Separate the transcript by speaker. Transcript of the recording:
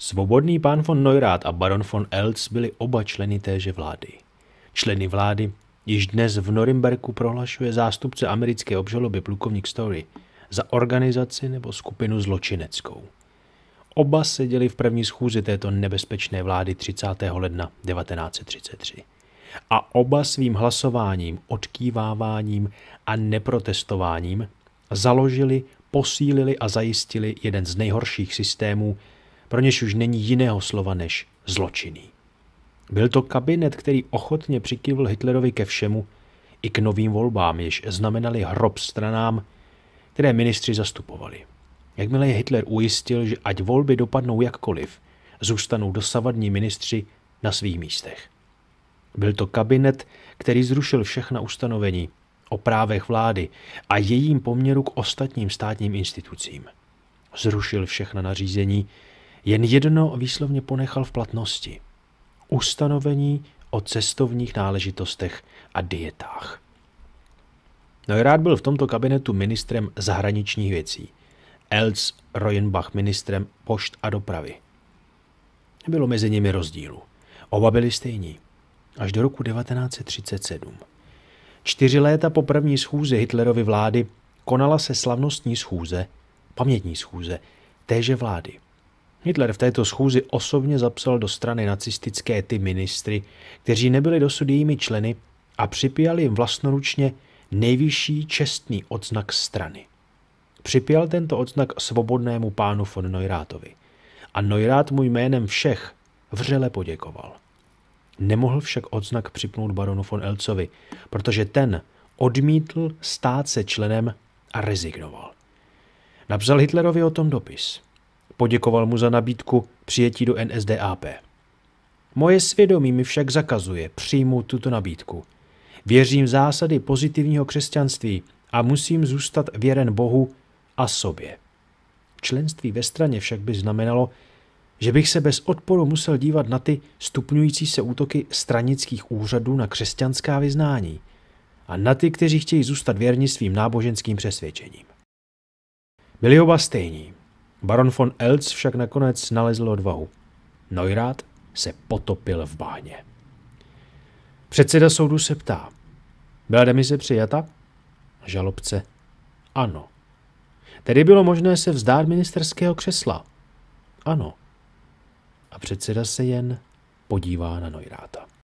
Speaker 1: Svobodný pán von Neurath a baron von Eltz byli oba členy téže vlády. Členy vlády již dnes v Norimberku prohlašuje zástupce americké obžaloby plukovník Story za organizaci nebo skupinu zločineckou. Oba seděli v první schůzi této nebezpečné vlády 30. ledna 1933. A oba svým hlasováním, odkýváváním a neprotestováním založili, posílili a zajistili jeden z nejhorších systémů, pro něž už není jiného slova než zločinný. Byl to kabinet, který ochotně přikývl Hitlerovi ke všemu, i k novým volbám, jež znamenaly hrob stranám, které ministři zastupovali. Jakmile je Hitler ujistil, že ať volby dopadnou jakkoliv, zůstanou dosavadní ministři na svých místech. Byl to kabinet, který zrušil všechna ustanovení o právech vlády a jejím poměru k ostatním státním institucím. Zrušil všechna nařízení, jen jedno výslovně ponechal v platnosti. Ustanovení o cestovních náležitostech a dietách. Neurath no byl v tomto kabinetu ministrem zahraničních věcí, Els Rojenbach ministrem pošt a dopravy. Bylo mezi nimi rozdílu. Oba byli stejní. Až do roku 1937. Čtyři léta po první schůze Hitlerovy vlády konala se slavnostní schůze, pamětní schůze, téže vlády – Hitler v této schůzi osobně zapsal do strany nacistické ty ministry, kteří nebyli dosud jejími členy a připijal jim vlastnoručně nejvyšší čestný odznak strany. Připijal tento odznak svobodnému pánu von Neurátovi. a Neurát mu jménem všech vřele poděkoval. Nemohl však odznak připnout baronu von Elcovi, protože ten odmítl stát se členem a rezignoval. Napsal Hitlerovi o tom dopis – Poděkoval mu za nabídku přijetí do NSDAP. Moje svědomí mi však zakazuje přijmout tuto nabídku. Věřím v zásady pozitivního křesťanství a musím zůstat věren Bohu a sobě. Členství ve straně však by znamenalo, že bych se bez odporu musel dívat na ty stupňující se útoky stranických úřadů na křesťanská vyznání a na ty, kteří chtějí zůstat věrni svým náboženským přesvědčením. Byli oba stejní. Baron von Elz však nakonec nalezl odvahu. Neurath se potopil v báně. Předseda soudu se ptá. Byla demise přijata? Žalobce. Ano. Tedy bylo možné se vzdát ministerského křesla. Ano. A předseda se jen podívá na Neuráta.